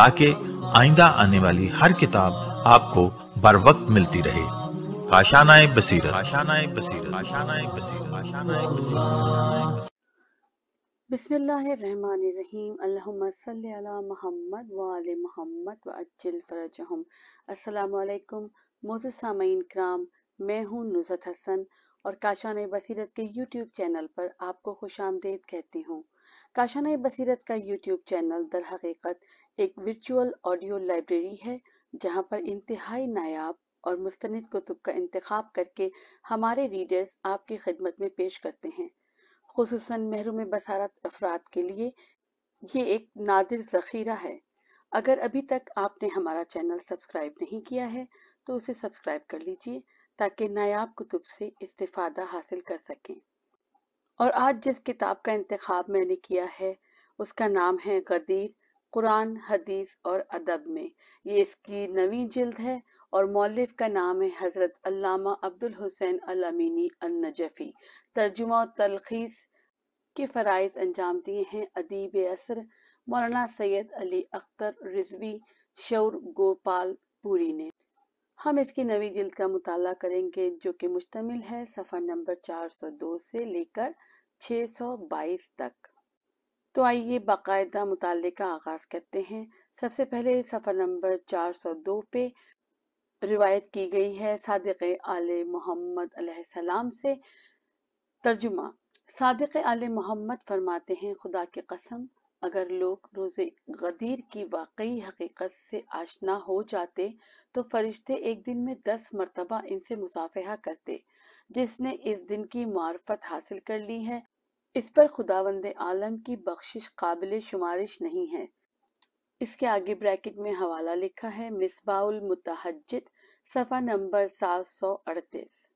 ताकि आइंदा आने वाली हर किताब आपको बर वक्त मिलती रहे काशानाए बसीरत काशानाए बसीरत काशानाए बसीरत काशानाए बसीरत बिस्मिल्लाहिर्रहमानिर्रहीम अल्लाहुम्मा सल्ली अला मोहम्मद व आले मोहम्मद व अज्जिल फरजहम अस्सलाम वालेकुम मोज़ सामीन कराम मैं हूँ नुजत हसन और काशान बसीरत के यूट्यूब चैनल पर आपको खुश आमदेद कहती हूँ काशाना बसीरत का यूट्यूब चैनल दर हकीकत एक वर्चुअल ऑडियो लाइब्रेरी है जहाँ पर इंतहाई नायाब और मुस्तंद कुतुब का इंतखब करके हमारे रीडर्स आपकी खिदमत में पेश करते हैं खसूस महरूम बसारत अफराद के लिए ये एक नादिर ज़ख़ीरा है अगर अभी तक आपने हमारा चैनल सब्सक्राइब नहीं किया है तो उसे सब्सक्राइब कर लीजिए ताकि नायाब कुतुब से इस्तः हासिल कर सकें और आज जिस किताब का इंतखब मैंने किया है उसका नाम है गदीर कुरान हदीस और अदब में ये इसकी नवी जिल्द है और मौलिफ का नाम है हज़रत अल्लामा अब्दुल हुसैन अलामीनी नजफ़ी तर्जुमा तलखीस के फ़रज़ अंजाम दिए हैं अदीब असर मौलाना सैयद अली अख्तर रिजवी शौर गोपाल पुरी ने हम इसकी नवी जिल्द का मुताला करेंगे जो कि मुश्तमिल है सफर नंबर 402 से लेकर 622 तक तो आइए बाकायदा मुताले का आगाज़ करते हैं सबसे पहले सफर नंबर 402 पे रिवायत की गई है सदक़ आल मोहम्मद सलाम से तर्जुमा सदक़ आल मोहम्मद फरमाते हैं खुदा की कसम अगर लोग रोज़े गदीर की वाकई हकीकत से आशना हो जाते तो फरिश्ते एक दिन में दस मरतबा इनसे मुसाफहा करते जिसने इस दिन की मार्फत हासिल कर ली है इस पर खुदावंद आलम की बख्शिश काबिल शुमारिश नहीं है इसके आगे ब्रैकेट में हवाला लिखा है मिसबाउल मुतहजद सफ़ा नंबर सात सौ अड़तीस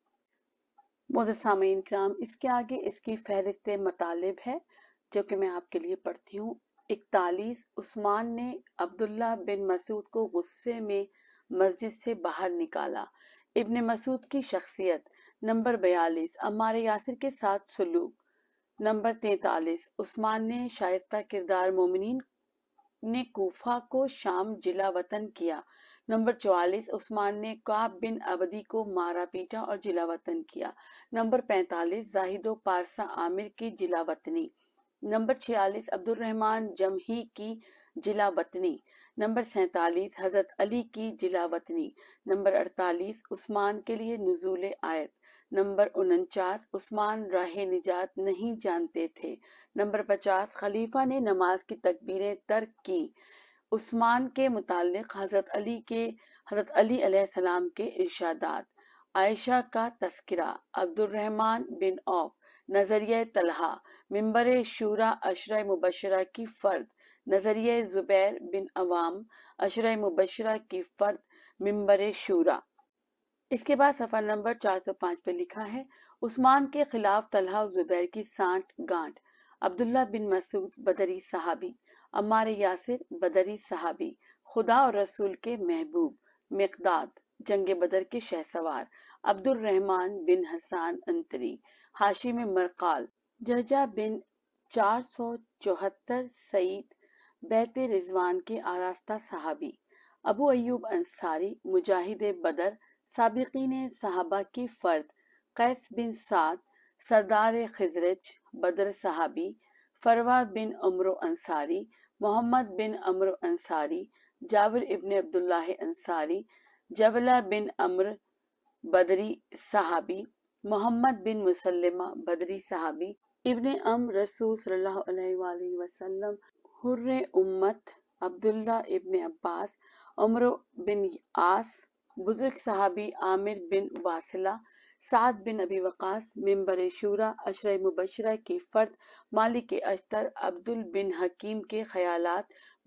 मोजसामीन इसके आगे इसकी फहरिस्त मतलब है जो कि मैं आपके लिए पढ़ती हूँ इकतालीस उस्मान ने अब्दुल्ला बिन मसूद को गुस्से में मस्जिद से बाहर निकाला इब्ने मसूद की शख्सियत नंबर बयालीस अमार यासिर के साथ सलूक नंबर तैतालीस उस्मान ने शायस्ता किरदार मोमिन ने कोफा को शाम जिला वतन किया नंबर चौवालीस उस्मान ने काब बिन अबदी को मारा पीटा और जिला वतन किया नंबर पैंतालीस जाहिदो पारसा आमिर की जिला वतनी नंबर छियालीस अब्दुलरहमान जमही की जिला वतनी नंबर सैतालीस हजरत अली की जिला वतनी नंबर अड़तालीस उस्मान के लिए नजूल आयत नंबर उनचास उस्मान राह निजात नहीं जानते थे नंबर पचास खलीफा ने नमाज की तकबीरें तर्क की उस्मान के मुतालिक हजरत अली के हजरत अली सलाम के इर्शादात आयशा का तस्करा अब्दुलरहमान बिन औफ नजरिया तलहा मंबर शूरा अशर मुबशरा की फ़र्द नजरिया ज़ुबैर बिन अवाम अशर मुबशरा की फ़र्द मंबर शूरा इसके बाद सफ़र नंबर चार सौ पांच पे लिखा है उस्मान के खिलाफ तलहा ज़ुबैर की सांठ गांठ अब्दुल्ला बिन मसूद बदरी साहबी अमार यासिर बदरी साहबी खुदा और रसूल के महबूब मकदाद जंग बदर के शहसवार अब्दुल रहमान बिन हसान अंतरी हाशी में मरकाल जजा बिन चार सौ चौहत्तर सईद बैत रिजवान के आरास्ता साहबी अबू अयूब अंसारी मुजाहिद बदर सबकिन साहबा के फ़र्द कैस बिन साद सरदार खजरच बदर साहबी फरवा बिन अमर अंसारी मोहम्मद बिन अमर अंसारी जाबिर इबन अब्दुल्लाह अंसारी जबला बिन अम्र बदरी सहाबी मोहम्मद बिन मुसलमा बदरी सहाबी इब्ने अम रसूल सल्लल्लाहु अलैहि वसल्लम हुर्र उम्मत अब्दुल्ला इब्ने अब्बास उमर बिन आस बुजुर्ग सहाबी आमिर बिन वासिला साद बिन अबी वक़ास मेम्बर शूरा अशर मुबशर के फ़र्द मालिक अश्तर अब्दुल बिन हकीम के ख्याल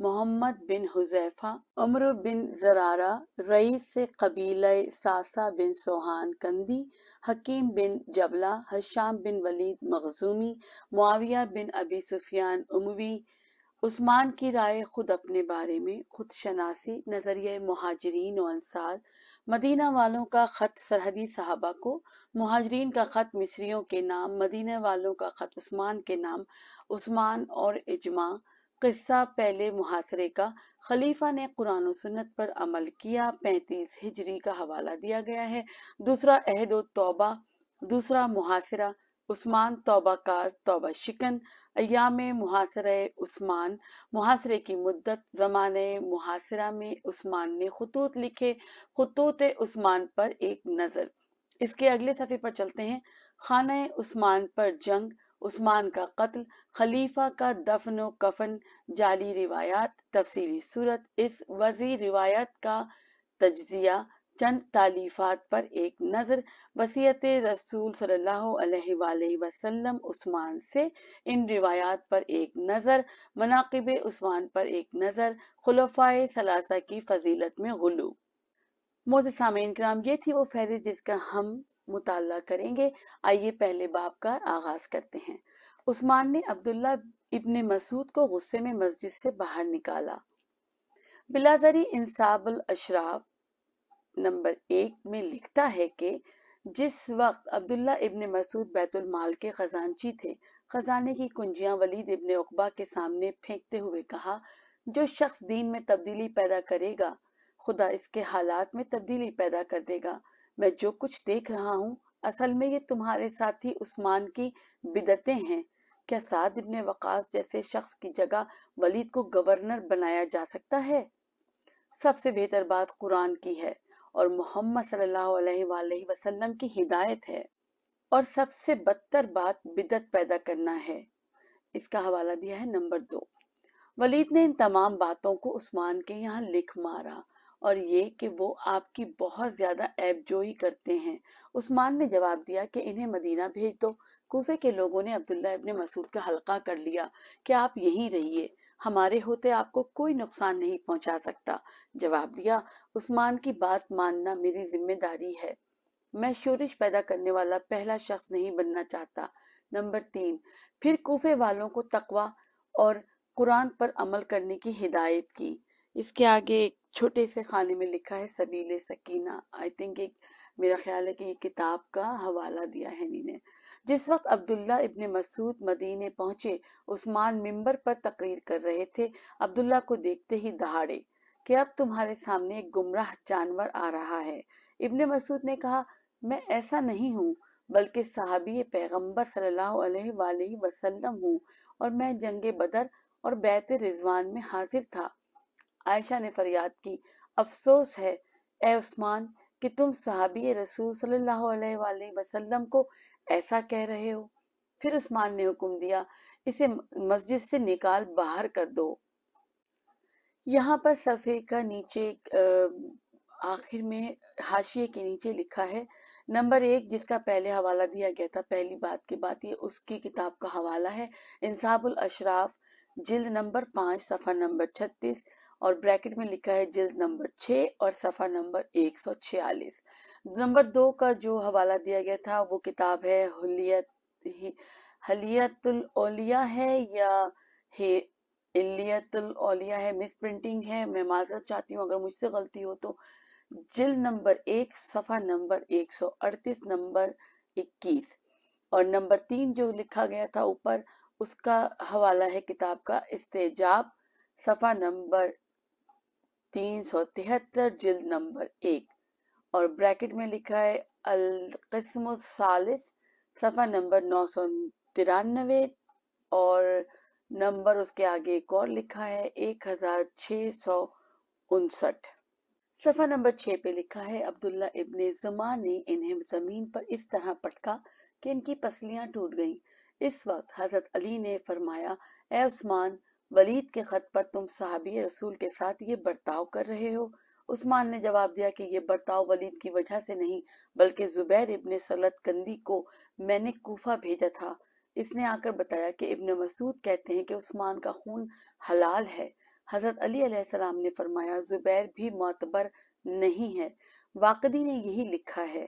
मोहम्मद बिन हुजैफा उम्र बिन जरारा रईस से कबील सासा बिन सोहान कंदी हकीम बिन जबला हशाम बिन वलीद मखजूमी मुआविया बिन अबी सुफियान उमवी उस्मान की राय खुद अपने बारे में खुद शनासी नज़रिया महाजरीन और अंसार मदीना वालों का ख़त सरहदी साहबा को महाजरीन का ख़त मिस्रियों के नाम मदीना वालों का ख़त उस्मान के नाम उस्मान और इजमा किस्सा पहले मुहासरे का खलीफा ने कुरान सुन्नत पर अमल किया पैंतीस हिजरी का हवाला दिया गया है दूसरा अहद तौबा दूसरा मुहासरा उस्मान कार तोबा शिकन अयाम मुहासर उस्मान मुहासरे की मुद्दत ज़मान मुहासरा में उस्मान ने खतूत लिखे खतूत उस्मान पर एक नज़र इसके अगले सफ़े पर चलते हैं खाना उस्मान पर जंग उस्मान का कत्ल खलीफा का दफन कफन जाली रिवायात तफसीली सूरत इस वजी रिवायात का तजिया चंद तालीफात पर एक नज़र वसीयत रसूल सल्लल्लाहु उस्मान से इन रिवायात पर एक नज़र मनाकब उस्मान पर एक नज़र खुलफाए सलासा की फजीलत में गलू मोज सामीन कराम ये थी वो फहर जिसका हम मुताल करेंगे आइए पहले बाप का आगाज़ करते हैं उस्मान ने अब्दुल्ला इब्ने मसूद को गुस्से में मस्जिद से बाहर निकाला बिलाजरी इंसाबल अशराफ नंबर एक में लिखता है कि जिस वक्त अब्दुल्ला इब्न मसूद बैतुल माल के खजानची थे खजाने की कुंजियां वलीद इब्न उकबा के सामने फेंकते हुए कहा जो शख्स दीन में तब्दीली पैदा करेगा खुदा इसके हालात में तब्दीली पैदा कर देगा मैं जो कुछ देख रहा हूँ असल में ये तुम्हारे साथी उस्मान की बिदतें हैं क्या साद इब्न वकास जैसे शख्स की जगह वलीद को गवर्नर बनाया जा सकता है सबसे बेहतर बात कुरान की है और मोहम्मद सल्लल्लाहु वसल्लम की हिदायत है और सबसे बदतर बात बिदत पैदा करना है इसका हवाला दिया है नंबर दो वलीद ने इन तमाम बातों को उस्मान के यहाँ लिख मारा और ये कि वो आपकी बहुत ज़्यादा ऐबजोई करते हैं उस्मान ने जवाब दिया कि इन्हें मदीना भेज दो कुफे के लोगों ने अब्दुल्ला इब्ने मसूद का हल्का कर लिया कि आप यहीं रहिए हमारे होते आपको कोई नुकसान नहीं पहुंचा सकता जवाब दिया उस्मान की बात मानना मेरी जिम्मेदारी है मैं शोरिश पैदा करने वाला पहला शख्स नहीं बनना चाहता नंबर तीन फिर कोफे वालों को तकवा और कुरान पर अमल करने की हिदायत की इसके आगे एक छोटे से खाने में लिखा है सबीले सकीना आई थिंक एक मेरा ख्याल है कि ये किताब का हवाला दिया है ने जिस वक्त अब्दुल्ला इबन मसूद मदीने पहुंचे उस्मान मिंबर पर तकरीर कर रहे थे अब्दुल्ला को देखते ही दहाड़े कि अब तुम्हारे सामने एक गुमराह जानवर आ रहा है इबन मसूद ने कहा मैं ऐसा नहीं हूँ बल्कि साहबी पैगम्बर सल्लल्लाहु वसल्लम हूँ और मैं जंग बदर और बैत रिजवान में हाजिर था आयशा ने फरियाद की अफसोस है ए उस्मान कि तुम सहाबी रसूल सल्लल्लाहु अलैहि वसल्लम को ऐसा कह रहे हो फिर उस्मान ने हुक्म दिया इसे मस्जिद से निकाल बाहर कर दो यहाँ पर सफ़े का नीचे आखिर में हाशिए के नीचे लिखा है नंबर एक जिसका पहले हवाला दिया गया था पहली बात की बात ये उसकी किताब का हवाला है इंसाबुल अशराफ जिल्द नंबर पाँच सफ़ा नंबर छत्तीस और ब्रैकेट में लिखा है जिल्द नंबर छः और सफ़ा नंबर एक सौ छियालीस नंबर दो का जो हवाला दिया गया था वो किताब है हलियत हलियतुल ओलिया है या हे ओलिया है मिस प्रिंटिंग है मैं माजरत चाहती हूँ अगर मुझसे गलती हो तो जिल्द नंबर एक सफ़ा नंबर एक सौ अड़तीस नंबर इक्कीस और नंबर तीन जो लिखा गया था ऊपर उसका हवाला है किताब का इस्तेजाब सफ़ा नंबर तीन सौ तिहत्तर जिल्द नंबर एक और ब्रैकेट में लिखा है अल अलकस्म सालिस सफ़ा नंबर नौ सौ तिरानवे और नंबर उसके आगे एक और लिखा है एक हजार छः सौ उनसठ सफ़ा नंबर छः पे लिखा है अब्दुल्ला इब्ने जुमा ने इन्हें ज़मीन पर इस तरह पटका कि इनकी पसलियां टूट गईं इस वक्त हज़रत अली ने फरमाया ए उस्मान वलीद के ख़त पर तुम सहाबी रसूल के साथ ये बर्ताव कर रहे हो उस्मान ने जवाब दिया कि ये बर्ताव वलीद की वजह से नहीं बल्कि जुबैर इबन सलत कंदी को मैंने कोफा भेजा था इसने आकर बताया कि इबन मसूद कहते हैं कि उस्मान का खून हलाल है हजरत अली अलैहिस्सलाम ने फरमाया जुबैर भी मोतबर नहीं है वाकदी ने यही लिखा है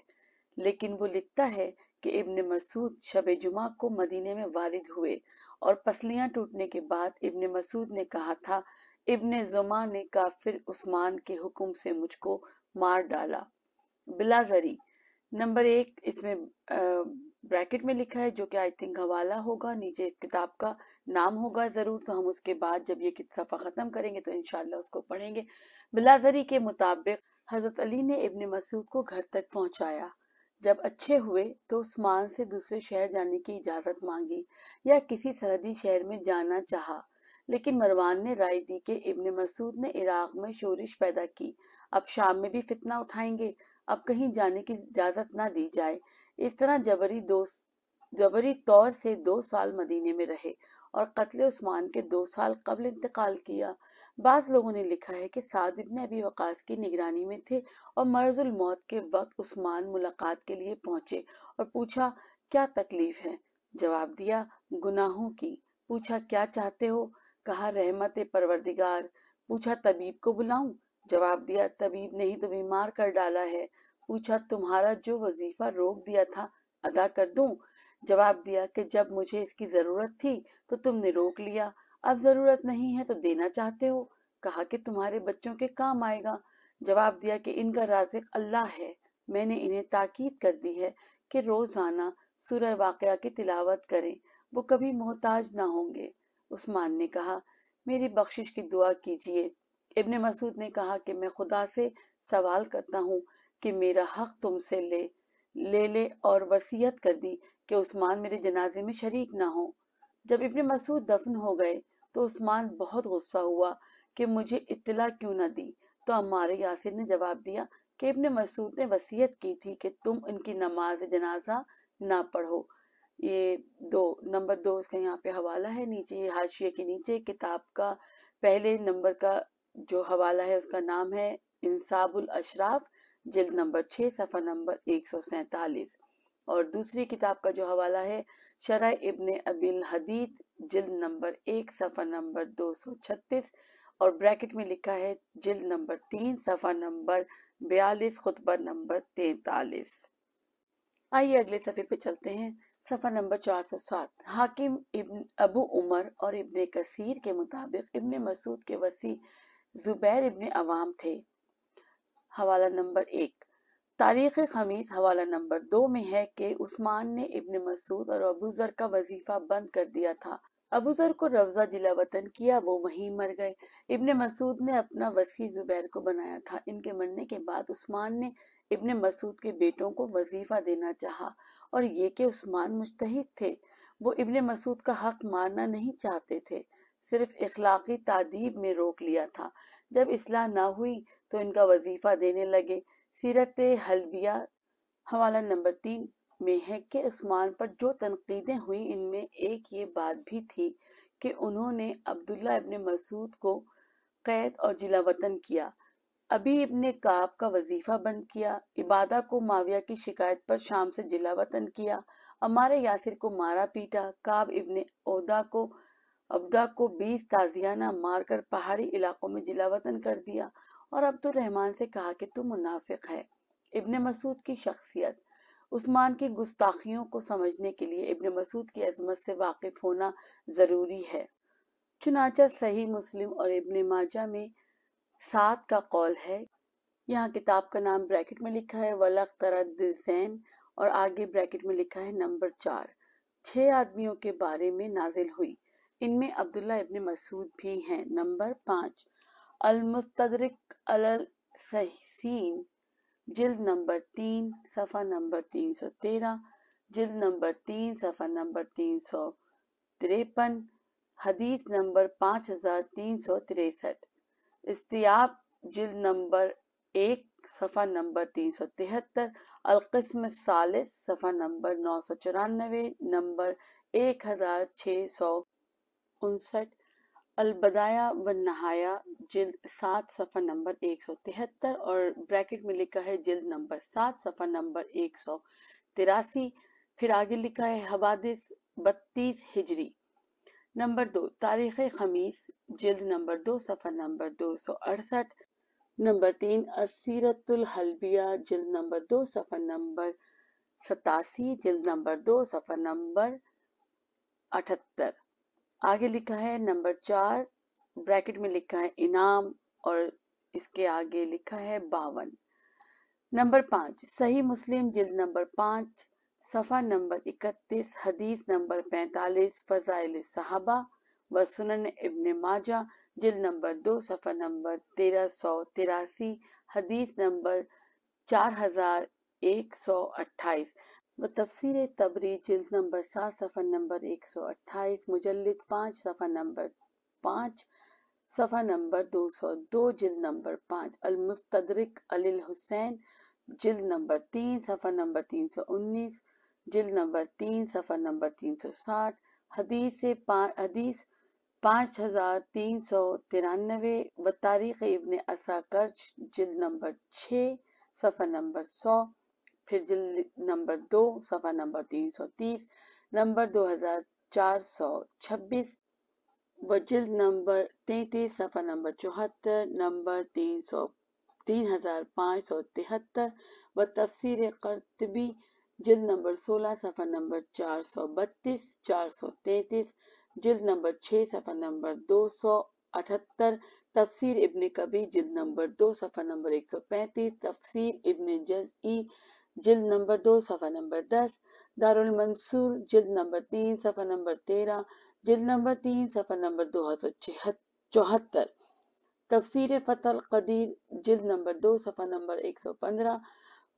लेकिन वो लिखता है कि इब्न मसूद शब जुमा को मदीने में वारिद हुए और पसलियां टूटने के बाद इब्न मसूद ने कहा था इब्न जुमा ने काफिर उस्मान के हुक्म से मुझको मार डाला बिलाजरी नंबर एक इसमें ब्रैकेट में लिखा है जो कि आई थिंक हवाला होगा नीचे किताब का नाम होगा ज़रूर तो हम उसके बाद जब ये सफ़ा ख़त्म करेंगे तो इनशाला उसको पढ़ेंगे बिलाजरी के मुताबिक हज़रत अली ने इब्न मसूद को घर तक पहुंचाया जब अच्छे हुए तो उस्मान से दूसरे शहर जाने की इजाज़त मांगी या किसी सरहदी शहर में जाना चाहा लेकिन मरवान ने राय दी कि इबन मसूद ने इराक में शोरिश पैदा की अब शाम में भी फितना उठाएंगे अब कहीं जाने की इजाज़त ना दी जाए इस तरह जबरी दोस्त जबरी तौर से दो साल मदीने में रहे और कत्ल उस्मान के दो साल कबल इंतकाल किया बाद लोगों ने लिखा है कि साद ने अभी वकास की निगरानी में थे और मर्जुल मौत के वक्त उस्मान मुलाकात के लिए पहुंचे और पूछा क्या तकलीफ है जवाब दिया गुनाहों की पूछा क्या चाहते हो कहा रहमत परवरदिगार पूछा तबीब को बुलाऊं जवाब दिया तबीब नहीं तो बीमार कर डाला है पूछा तुम्हारा जो वजीफा रोक दिया था अदा कर दूं जवाब दिया कि जब मुझे इसकी जरूरत थी तो तुमने रोक लिया अब जरूरत नहीं है तो देना चाहते हो कहा कि तुम्हारे बच्चों के काम आएगा जवाब दिया कि इनका राजिक अल्लाह है मैंने इन्हें ताकीद कर दी है कि रोजाना सूरह वाकया की तिलावत करें वो कभी मोहताज ना होंगे उस्मान ने कहा मेरी बख्शिश की दुआ कीजिए इब्ने मसूद ने कहा कि मैं खुदा से सवाल करता हूँ कि मेरा हक तुमसे ले ले ले और वसीयत कर दी कि उस्मान मेरे जनाजे में शरीक ना हो जब इब्ने मसूद दफन हो गए तो उस्मान बहुत गुस्सा हुआ कि मुझे इत्तला क्यों ना दी तो हमारे यासिर ने जवाब दिया कि इब्ने मसूद ने वसीयत की थी कि तुम इनकी नमाज जनाजा ना पढ़ो ये दो नंबर दो इसका यहाँ पे हवाला है नीचे हाशिए के नीचे किताब का पहले नंबर का जो हवाला है उसका नाम है इंसाबुल अशराफ जिल्द नंबर छः सफ़ा नंबर एक सौ सैतालीस और दूसरी किताब का जो हवाला है शरा इबन अबिल हदीद जिल्द नंबर एक सफ़ा नंबर दो सौ छत्तीस और ब्रैकेट में लिखा है जिल्द नंबर तीन सफ़ा नंबर बयालीस खुतबा नंबर तैतालीस आइए अगले सफ़े पे चलते हैं सफ़ा नंबर 407 हाकिम इब्न अबू उमर और इब्न कसीर के मुताबिक इब्न मसूद के वसी जुबैर इब्न अवाम थे हवाला नंबर एक तारीख खमीस हवाला नंबर दो में है कि उस्मान ने इबन मसूद और अबूजर का वजीफा बंद कर दिया था अबूजर को रवजा जिला वतन किया वो वहीं मर गए इब्ने मसूद ने अपना वसी जुबैर को बनाया था इनके मरने के बाद उस्मान ने इब्ने मसूद के बेटों को वजीफा देना चाहा और ये कि उस्मान मुश्तहिद थे वो इब्ने मसूद का हक मारना नहीं चाहते थे सिर्फ इखलाकी तादीब में रोक लिया था जब इसलाह ना हुई तो इनका वजीफा देने लगे सीरत हलबिया हवाला नंबर तीन में है कि उस्मान पर जो तनकीदें हुई इनमें एक ये बात भी थी कि उन्होंने अब्दुल्ला इबन मसूद को कैद और जिला वतन किया अभी इबन काब का वजीफा बंद किया इबादा को माविया की शिकायत पर शाम से जिला वतन किया अमारे यासिर को मारा पीटा काब इबन ओदा को अब्दा को 20 ताजियाना मारकर पहाड़ी इलाकों में जिला वतन कर दिया और अब्दुल रहमान से कहा कि तू मुनाफिक है इब्न मसूद की शख्सियत उस्मान की गुस्ताखियों को समझने के लिए इब्न मसूद की अजमत से वाकिफ होना ज़रूरी है चुनाचा सही मुस्लिम और इब्न माजा में सात का कौल है यहाँ किताब का नाम ब्रैकेट में लिखा है वलख तरदैन और आगे ब्रैकेट में लिखा है नंबर चार छह आदमियों के बारे में नाजिल हुई इनमें अब्दुल्ला इबन मसूद भी हैं नंबर पाँच अलमुस्तरक अल सहसिन जिल्द नंबर तीन सफ़ा नंबर तीन सौ तेरह जिल्द नंबर तीन सफ़ा नंबर तीन सौ तिरपन हदीस नंबर पाँच हज़ार तीन सौ तिरसठ इस्तियाब जिल्द नंबर एक सफ़ा नंबर तीन सौ तिहत्तर अलकस्म सालिस सफ़ा नंबर नौ सौ चौरानवे नंबर एक हज़ार छः सौ उनसठ अलबदाया व नहाया जिल्द सात सफ़ा नंबर एक सौ तिहत्तर और ब्रैकेट में लिखा है जिल्द नंबर सात सफ़ा नंबर एक सौ तिरासी फिर आगे लिखा है हवादिस बत्तीस हिजरी नंबर दो तारीख खमीस जिल्द नंबर दो सफ़ा नंबर दो सौ अड़सठ नंबर तीन असीरतुल हलबिया जिल्द नंबर दो सफ़ा नंबर सतासी जिल्द नंबर दो सफ़ा नंबर अठहत्तर आगे लिखा है नंबर चार ब्रैकेट में लिखा है इनाम और इसके आगे लिखा है बावन नंबर पाँच सही मुस्लिम जिल्द नंबर पाँच सफ़ा नंबर इकतीस हदीस नंबर पैंतालीस फ़जाइल साहबा व सुन इबन माजा जिल नंबर दो सफ़ा नंबर तेरह सौ तिरासी हदीस नंबर चार हज़ार एक सौ अट्ठाईस व तफसर तबरी जिल्द नंबर सात सफर नंबर एक सौ अट्ठाईस मुजलद पाँच सफ़ा नंबर पाँच सफ़ा नंबर दो सौ दो जिल्द नंबर पाँच अलमस्तरक अलिल हुसैन जिल्द नंबर तीन सफ़ा नंबर तीन सौ उन्नीस जिल्द नंबर तीन सफ़ा नंबर तीन सौ साठ हदीस से हदीस पाँच हज़ार तीन सौ तिरानवे व तारीख़ इबन असाकर्ज जिल्द नंबर छः सफ़ा नंबर सौ फिर जिल नंबर दो सफा नंबर तीन सौ तीस नंबर दो हजार चार सौ छब्बीस व जिल्द नंबर तैतीस सफा नंबर चौहत्तर नंबर तीन सौ तीन हजार पाँच सौ तिहत्तर व तफसीर करतबी जिल्द नंबर सोलह सफा नंबर चार सौ बत्तीस चार सौ तैतीस जिल्द नंबर छः सफा नंबर दो सौ अठहत्तर तफसीर इबन कबी जिल्द नंबर दो सफा नंबर एक सौ पैंतीस तफसीर जज जजई जिल्द नंबर दो सफ़ा नंबर दस दारुल मंसूर जिल्द नंबर तीन सफ़ा नंबर तेरह जिल्द नंबर तीन सफ़ा नंबर दो हज़ार चौहत्तर तफसीर फ़तल कदीर जिल्द नंबर दो सफ़ा नंबर एक सौ पंद्रह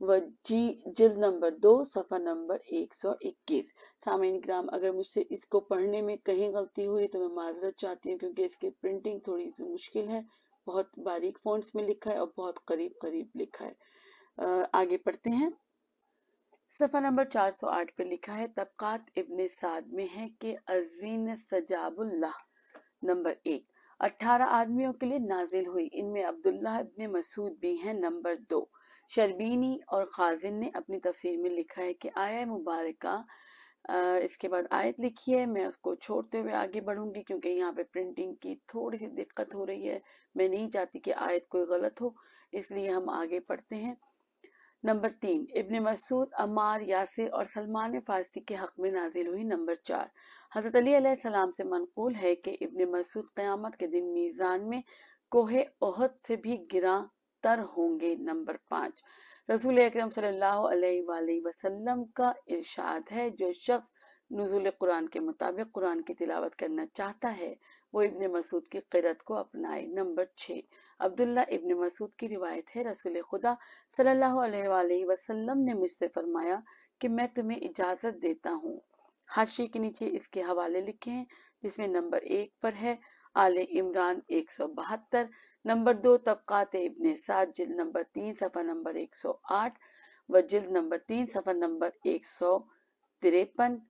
व जी जिल्द नंबर दो सफ़ा नंबर एक सौ इक्कीस सामिन ग्राम अगर मुझसे इसको पढ़ने में कहीं गलती हुई तो मैं माजरत चाहती हूँ क्योंकि इसकी प्रिंटिंग थोड़ी सी मुश्किल है बहुत बारीक फ़ॉन्ट्स में लिखा है और बहुत करीब करीब लिखा है आगे पढ़ते हैं सफ़ा नंबर 408 पे लिखा है तबक़ात इबन साद में है कि अजीन सजाबुल्लाह नंबर एक अट्ठारह आदमियों के लिए नाजिल हुई इनमें अब्दुल्लाह इबन मसूद भी हैं नंबर दो शर्बीनी और खाजिन ने अपनी तफसीर में लिखा है कि आया मुबारक इसके बाद आयत लिखी है मैं उसको छोड़ते हुए आगे बढ़ूंगी क्योंकि यहाँ पे प्रिंटिंग की थोड़ी सी दिक्कत हो रही है मैं नहीं चाहती कि आयत कोई गलत हो इसलिए हम आगे पढ़ते हैं नंबर तीन इबन मसूद अमार यासिर और सलमान फारसी के हक में नाजिल हुई नंबर चार हजरत अली सलाम से मनकूल है कि इबन मसूद क़यामत के दिन मीज़ान में कोहे ओहद से भी गिरा तर होंगे नंबर पाँच रसूल अक्रम वसल्लम का इर्शाद है जो शख्स नजूल कुरान के मुताबिक कुरान की तिलावत करना चाहता है वो इबन मसूद की किरत को अपनाए नंबर छः अब्दुल्ला इब्न मसूद की रिवायत है रसूल खुदा सल्लल्लाहु अलैहि वसल्लम ने मुझसे फरमाया कि मैं तुम्हें इजाज़त देता हूँ हाशी के नीचे इसके हवाले लिखे हैं जिसमें नंबर एक पर है आले इमरान एक सौ बहत्तर नंबर दो तबक़ात इबन साद जिल्द नंबर तीन सफ़ा नंबर एक सौ आठ व जिल्द नंबर तीन सफ़ा नंबर एक सौ तिरपन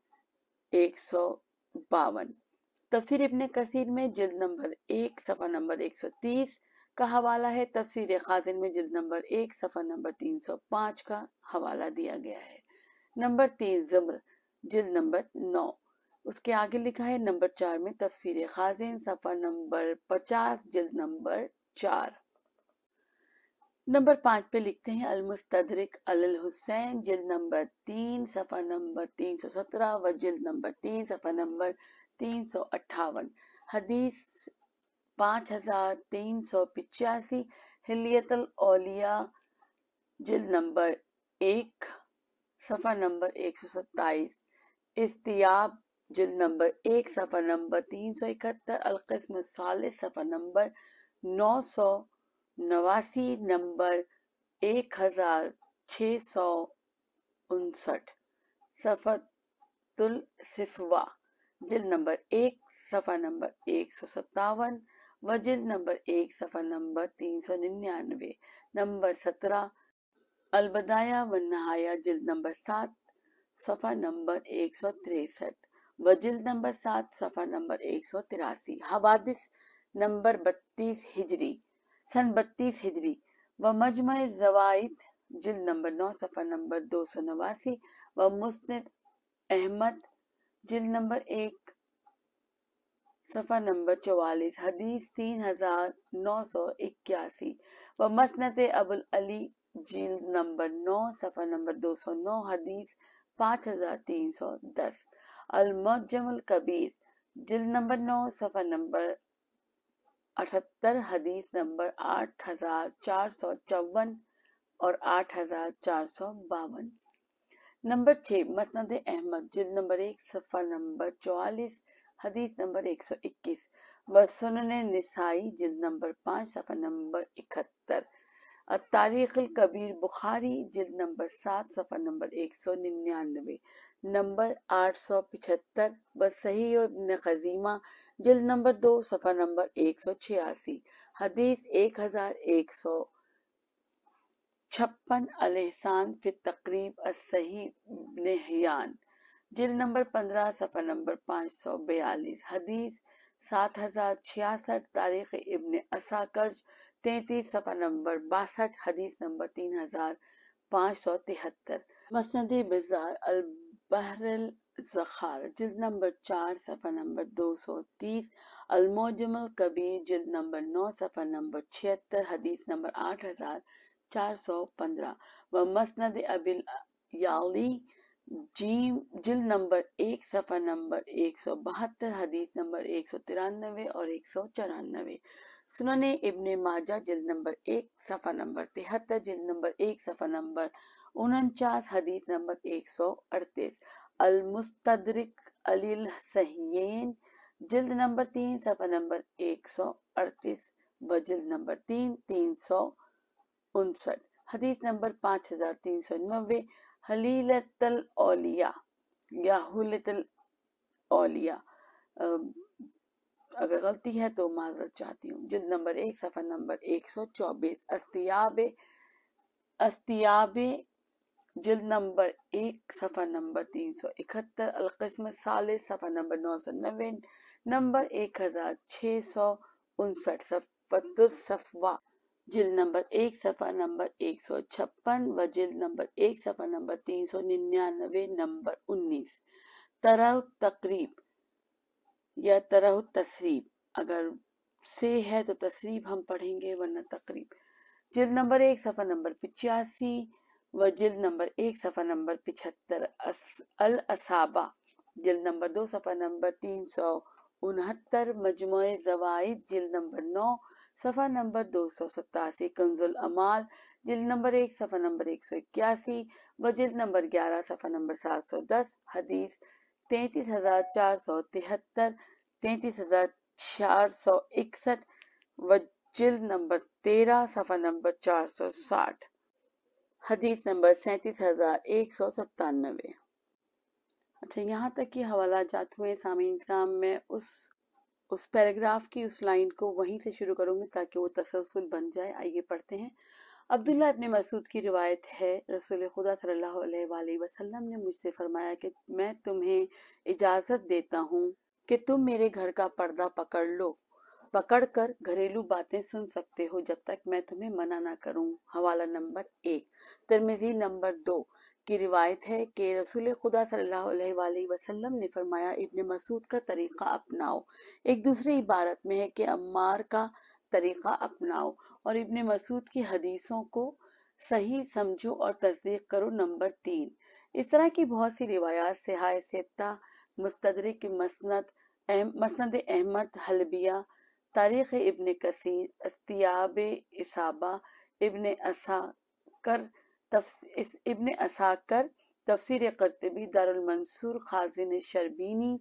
एक सौ बावन तफसर इबन कसीर में जिल्द नंबर एक सफ़ा नंबर एक सौ तीस का हवाला है तफसीर खाजिन में जिल नंबर एक सफ़ा नंबर तीन सौ पांच का हवाला दिया गया है नंबर तीन जुम्र जिल्द नंबर नौ उसके आगे लिखा है नंबर चार में तफसीर खाजिन सफर नंबर पचास जिल्द नंबर चार नंबर पांच पे लिखते हैं अलमुस्तदरक अल हुसैन जिल्द नंबर तीन सफ़ा नंबर तीन सौ सत्रह व जल्द नंबर तीन सफ़ा नंबर तीन सौ अट्ठावन हदीस पाँच हजार तीन सौ पिचासी हिलियतल ओलिया जिल नंबर एक सफ़ा नंबर एक सौ सत्ताईस इस्तियाब जिल नंबर एक सफ़ा नंबर तीन सौ इकहत्तर अलकस्म साल सफ़ा नंबर नौ सौ नवासी नंबर एक हज़ार छ सौ उनसठ सफ़तुल सिफवा जिल नंबर एक सफ़ा नंबर एक सौ सत्तावन वह नंबर एक सफा नंबर तीन सौ निन्यानवे नंबर सत्रह अलबदाया व नहाया जिल्द नंबर सात सफा नंबर एक सौ तिरसठ व जिल्द नंबर सात सफा नंबर एक सौ तिरासी हवादिस नंबर बत्तीस हिजरी सन बत्तीस हिजरी व मजम जवाद जिल्द नंबर नौ सफा नंबर दो सौ नवासी व मुस्त अहमद जिल्द नंबर एक सफ़ा नंबर चवालीस हदीस तीन हजार नौ सौ इक्यासी व मसनत अबुल अली जील नंबर नौ सफ़ा नंबर दो सौ नौ हदीस पाँच हजार तीन सौ दस अलमजमल कबीर जिल नंबर नौ सफ़ा नंबर अठहत्तर हदीस नंबर आठ हजार चार सौ चौवन और आठ हजार चार सौ बावन नंबर छः मसनद अहमद जिल नंबर एक सफ़ा नंबर चौवालीस हदीस नंबर 121 सुनने निसाई जिल नंबर पाँच सफ़ा नंबर इकहत्तर तारीखल कबीर बुखारी जिल नंबर सात सफ़ा नंबर एक सौ निन्यानवे नंबर आठ सौ पिछहत्तर और इबन खजीमा जिल नंबर दो सफ़ा नंबर एक सौ छियासी हदीस एक हज़ार एक सौ छप्पन अलहसान फिर तकरीब असही नहयान जिल नंबर पंद्रह सफ़र नंबर पाँच सौ बयालीस हदीस सात हजार छियासठ तारीख इबन असाकर्ज तैतीस सफर नंबर बासठ हदीस नंबर तीन हजार पाँच सौ तिहत्तर मसंद बाजार अलबहरल जखार जिल नंबर चार सफर नंबर दो सौ तीस अलमोजमल कबीर जिल नंबर नौ सफर नंबर छिहत्तर हदीस नंबर आठ हजार चार सौ पंद्रह व मसंद अबिल याली जी जिल नंबर एक सफर नंबर एक सौ बहत्तर हदीस नंबर एक सौ तिरानवे और एक सौ चौरानवे सुनने इबन माजा जिल नंबर एक सफ़ा नंबर तिहत्तर जिल नंबर एक सफ़ा नंबर उनचास हदीस नंबर एक सौ अड़तीस अलमुस्तदरिक अलील सहीन जिल्द नंबर तीन सफ़ा नंबर एक सौ अड़तीस व जिल्द नंबर तीन तीन सौ उनसठ हदीस नंबर पाँच हज़ार तीन सौ नब्बे हलीलतल ओलिया या हुलतल ओलिया अगर गलती है तो माजरत चाहती हूँ जिल्द नंबर एक सफर नंबर एक सौ चौबीस अस्तियाब अस्तियाब जिल्द नंबर एक सफर नंबर तीन सौ इकहत्तर अलकस्म साल सफर नंबर नौ सौ नब्बे नंबर एक हज़ार छः सौ उनसठ सफ़ा जिल्द नंबर एक सफा नंबर एक सौ छप्पन व जिल्द नंबर एक सफा नंबर तीन सौ निन्यानवे नंबर उन्नीस तरह तकरीब या तरह तसरीब अगर से है तो तसरीब हम पढ़ेंगे वरना तकरीब जिल्द नंबर एक सफा नंबर पिचासी व जिल्द नंबर एक सफा नंबर पिछहत्तर अल असाबा जिल्द नंबर दो सफा नंबर तीन सौ उनहत्तर मजमू जवाइद जिल्द नंबर नौ सफ़ा नंबर दो सौ सतासी कंजुल अमाल जिल नंबर एक सफ़ा नंबर एक सौ इक्यासी व जिल नंबर ग्यारह सफ़ा नंबर सात सौ दस हदीस तैंतीस हज़ार चार सौ तिहत्तर तैंतीस हज़ार चार सौ इकसठ व जिल नंबर तेरह सफ़ा नंबर चार सौ साठ हदीस नंबर सैंतीस हज़ार एक सौ सत्तानवे अच्छा यहाँ तक कि हवाला जात हुए सामीन कराम में उस उस पैराग्राफ की उस लाइन को वहीं से शुरू करूँगी ताकि वो तसलसल बन जाए आइए पढ़ते हैं अब्दुल्ला अपने मसूद की रिवायत है रसूल खुदा सल्लल्लाहु अलैहि वसल्लम ने मुझसे फरमाया कि मैं तुम्हें इजाज़त देता हूँ कि तुम मेरे घर का पर्दा पकड़ लो पकड़कर घरेलू बातें सुन सकते हो जब तक मैं तुम्हें मना ना करूं हवाला नंबर एक तिरमिजी नंबर दो की रिवायत है कि रसूल खुदा सल्लल्लाहु अलैहि वसल्लम ने फरमाया इब्न मसूद का तरीका अपनाओ एक दूसरी इबारत में है कि अम्मार का तरीका अपनाओ और इब्न मसूद की हदीसों को सही समझो और तस्दीक करो नंबर तीन इस तरह की बहुत सी रिवायात सिहाय सेता मुस्तदर की मसनद मसंद अहमद हलबिया तारीख़ इबन कसीर अस्तियाब इसाबा इबन असाकर इबन असाकर तफसर करतबी दारमंसूर खाजिन शर्बीनी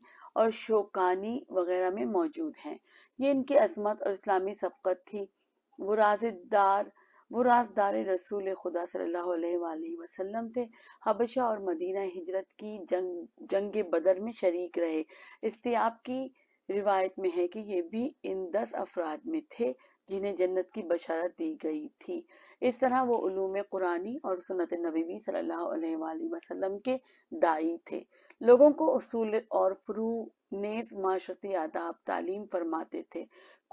और शोकानी वगैरह में मौजूद हैं ये इनकी अजमत और इस्लामी सबकत थी वो राजदार वो राजदार रसूल खुदा सल्ला वसलम थे हबशा और मदीना हिजरत की जंग जंग बदर में शरीक रहे इस्तियाब की रिवायत में है कि ये भी इन दस अफराद में थे जिन्हें जन्नत की बशारत दी गई थी इस तरह वो उलूम कुरानी और सुनत नबी वसल्लम के दाई थे लोगों को असूल और फ्रू नेज माशरती आदाब तालीम फरमाते थे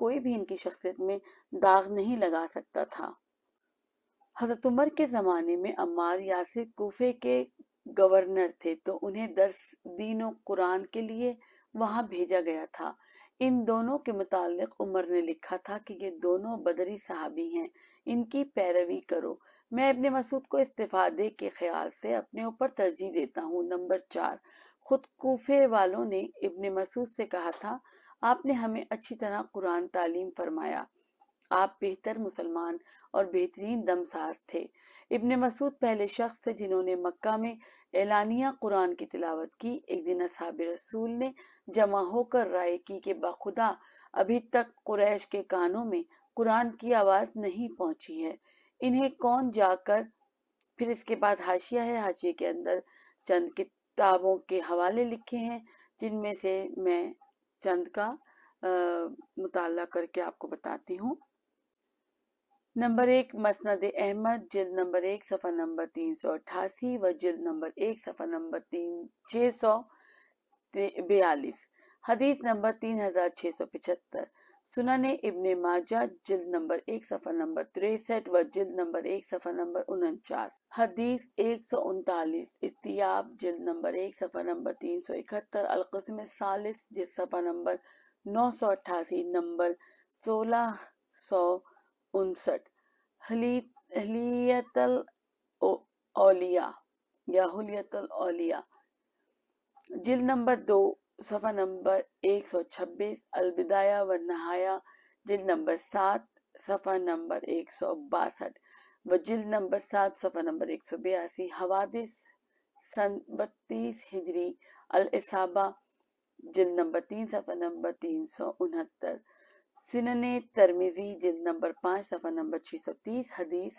कोई भी इनकी शख्सियत में दाग नहीं लगा सकता था हजरत उमर के ज़माने में अम्मार यासिर कोफे के गवर्नर थे तो उन्हें दस दिनों कुरान के लिए वहां भेजा गया था इन दोनों के मुतालिक उमर ने लिखा था कि ये दोनों बदरी साहबी हैं इनकी पैरवी करो मैं इबन मसूद को इस्तीफादे के ख्याल से अपने ऊपर तरजीह देता हूँ नंबर चार खुद कोफे वालों ने इबन मसूद से कहा था आपने हमें अच्छी तरह कुरान तालीम फरमाया आप बेहतर मुसलमान और बेहतरीन दमसाज थे इब्ने मसूद पहले शख्स थे जिन्होंने मक्का में एलानिया कुरान की तिलावत की एक दिन असाब रसूल ने जमा होकर राय की कि बखुदा अभी तक कुरैश के कानों में कुरान की आवाज नहीं पहुंची है इन्हें कौन जाकर फिर इसके बाद हाशिया है हाशिए के अंदर चंद किताबों के हवाले लिखे हैं जिनमें से मैं चंद का मुताला करके आपको बताती हूँ नंबर एक मसनद अहमद जिल्द नंबर एक सफ़ा नंबर तीन सौ अट्ठासी व जिल्द नंबर एक सफ़ा नंबर तीन छः सौ बयालीस हदीस नंबर तीन हज़ार छः सौ पचहत्तर सुना ने इबन माजा जिल्द नंबर एक सफ़ा नंबर तिरसठ व जिल्द नंबर एक सफ़ा नंबर उनचास हदीस एक सौ उनतालीस इस्तियाब जिल्द नंबर एक सफ़ा नंबर तीन सौ इकहत्तर अलकसम सालिस जिल्द सफ़ा नंबर नौ सौ अट्ठासी नंबर सोलह सौ उनसठ हलीतल ओलिया या हलियतल ओलिया जिल नंबर दो सफ़ा नंबर 126 अलबिदाया व नहाया जिल नंबर सात सफ़ा नंबर एक सौ बासठ व जिल नंबर सात सफ़ा नंबर एक सौ बयासी हवादिस सन बत्तीस हिजरी अल इसाबा जिल नंबर तीन सफ़ा नंबर तीन सौ उनहत्तर सिनन तरमीजी जिल नंबर पाँच सफ़ा नंबर छः सौ तीस हदीस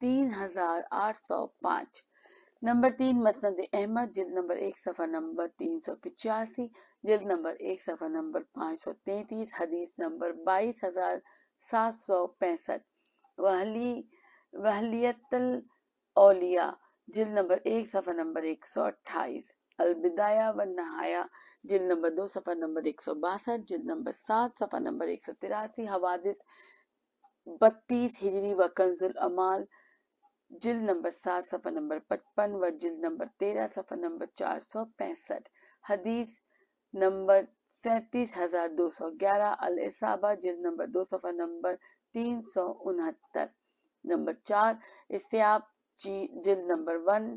तीन हज़ार आठ सौ पाँच नंबर तीन मसंद अहमद जिल्द नंबर एक सफर नंबर तीन सौ पिचासी जिल्द नंबर एक सफर नंबर पाँच सौ तैंतीस हदीस नंबर बाईस हज़ार सात सौ पैंसठ वहली वहलीतल ओलिया जिल्द नंबर एक सफर नंबर एक सौ अट्ठाईस अलबिदाया व नहाया जिल नंबर दो सफ़ा नंबर एक सौ बासठ जिल नंबर सात सफ़ा नंबर एक सौ तिरासी हवादिस बत्तीस हिजरी व कंजुल अमाल जिल नंबर सात सफ़ा नंबर पचपन व जिल नंबर तेरह सफ़ा नंबर चार सौ पैंसठ हदीस नंबर सैतीस हज़ार दो सौ ग्यारह अल इसाबा जिल नंबर दो सफ़ा नंबर तीन सौ उनहत्तर नंबर चार इससे आप जिल नंबर वन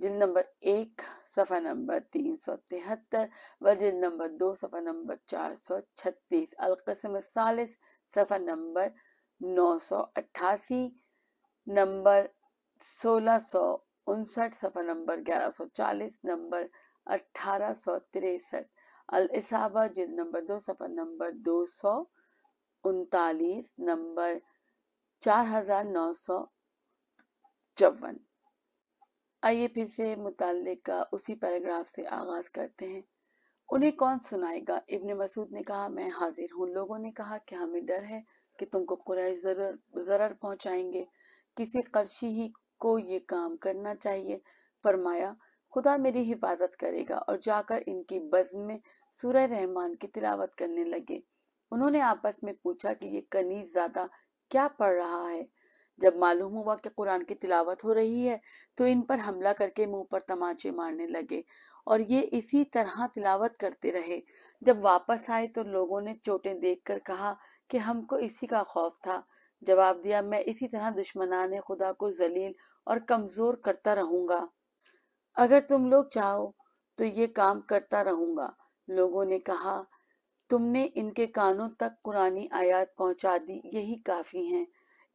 जिल नंबर एक सफ़ा नंबर तीन सौ तिहत्तर व जिल नंबर दो सफ़ा नंबर चार सौ छत्तीस अलकसम सालिस सफ़ा नंबर नौ सौ अट्ठासी नंबर सोलह सौ उनसठ सफ़ा नंबर ग्यारह सौ चालीस नंबर अठारह सौ तिरसठ अलसाबा जिल नंबर दो सफ़ा नंबर दो सौ उनतालीस नंबर चार हज़ार नौ सौ चौवन आइए फिर से मुतालिक का उसी पैराग्राफ से आगाज करते हैं उन्हें कौन सुनाएगा इब्न मसूद ने कहा मैं हाजिर हूँ लोगों ने कहा कि हमें डर है कि तुमको कुरैश जरर पहुंचाएंगे किसी करशी ही को ये काम करना चाहिए फरमाया खुदा मेरी हिफाजत करेगा और जाकर इनकी बज्म में सूरह रहमान की तिलावत करने लगे उन्होंने आपस में पूछा कि ये कनीज ज्यादा क्या पढ़ रहा है जब मालूम हुआ कि कुरान की तिलावत हो रही है तो इन पर हमला करके मुंह पर तमाचे मारने लगे और ये इसी तरह तिलावत करते रहे जब वापस आए तो लोगों ने चोटें देखकर कहा कि हमको इसी का खौफ था जवाब दिया मैं इसी तरह दुश्मनान खुदा को जलील और कमजोर करता रहूंगा अगर तुम लोग चाहो तो ये काम करता रहूंगा लोगों ने कहा तुमने इनके कानों तक कुरानी आयात पहुंचा दी यही काफी है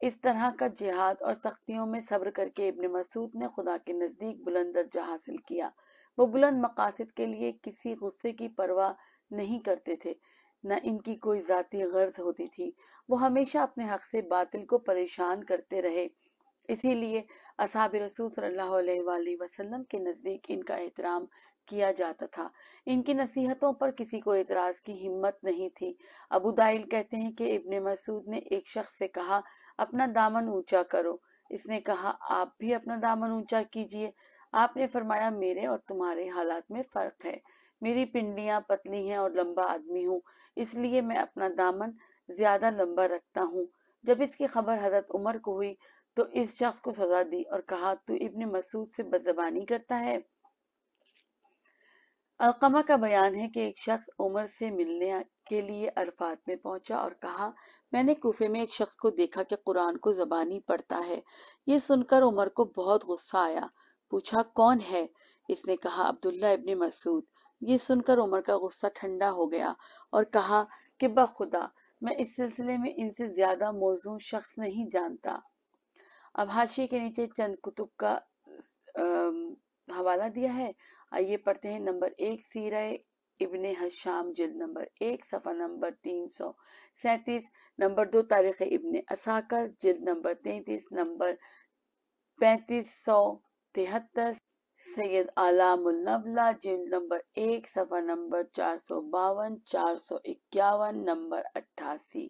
इस तरह का जिहाद और सख्तियों में सब्र करके इबन मसूद ने खुदा के नज़दीक बुलंद दर्जा हासिल किया वो बुलंद मकासद के लिए किसी गुस्से की परवाह नहीं करते थे न इनकी कोई ज़ाती गर्ज होती थी वो हमेशा अपने हक से बातिल को परेशान करते रहे इसीलिए असाब रसूल सल्लल्लाहु अलैहि के नज़दीक इनका एहतराम किया जाता था इनकी नसीहतों पर किसी को एतराज की हिम्मत नहीं थी अबू दाइल कहते हैं कि इब्ने मसूद ने एक शख्स से कहा अपना दामन ऊंचा करो इसने कहा आप भी अपना दामन ऊंचा कीजिए आपने फरमाया मेरे और तुम्हारे हालात में फर्क है मेरी पिंडलियां पतली हैं और लंबा आदमी हूँ इसलिए मैं अपना दामन ज्यादा लंबा रखता हूँ जब इसकी खबर हजरत उमर को हुई तो इस शख्स को सजा दी और कहा तू इब्ने मसूद से बदजबानी करता है अलकमा का बयान है कि एक शख्स उमर से मिलने के लिए अरफात में पहुंचा और कहा मैंने कोफे में एक शख्स को देखा कि कुरान को जबानी पढ़ता है ये सुनकर उमर को बहुत गुस्सा आया पूछा कौन है इसने कहा अब्दुल्ला इब्ने मसूद ये सुनकर उमर का गुस्सा ठंडा हो गया और कहा कि बखुदा मैं इस सिलसिले में इनसे ज्यादा मौजू शख्स नहीं जानता अब हाशिए के नीचे चंद कुतुब का आ, हवाला दिया है आइए पढ़ते हैं नंबर एक सीरा इबन हशाम जिल्द नंबर एक सफ़ा नंबर तीन सौ सैतीस नंबर दो तारीख इबन असाकर जिल्द नंबर तैतीस नंबर पैंतीस सौ तिहत्तर सैयद आलामबला जिल्द नंबर एक सफ़ा नंबर चार सौ बावन चार सौ इक्यावन नंबर अट्ठासी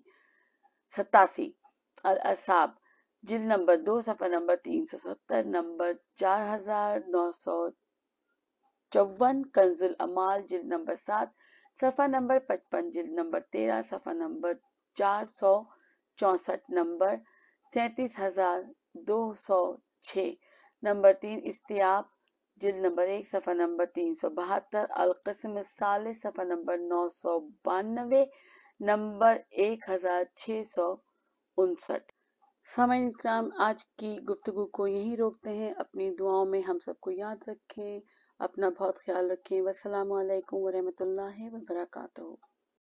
सतासी और असाब जिल नंबर दो सफा नंबर तीन सौ सत्तर नंबर चार हजार नौ सौ चौवन कंजुल अमाल जिल नंबर सात सफा नंबर पचपन जिल नंबर तेरह सफा नंबर चार सौ चौंसठ नंबर सैतीस हजार दो सौ छ नंबर तीन इस्तियाब जिल नंबर एक सफ़ा नंबर तीन सौ बहत्तर अलकस्म साल सफ़ा नंबर नौ सौ बानवे नंबर एक हज़ार छः सौ उनसठ सामाइन कराम आज की गुफ्तु को यहीं रोकते हैं अपनी दुआओं में हम सबको याद रखें अपना बहुत ख्याल रखें वालेकुम वरहमतुल्लाहि वबरकू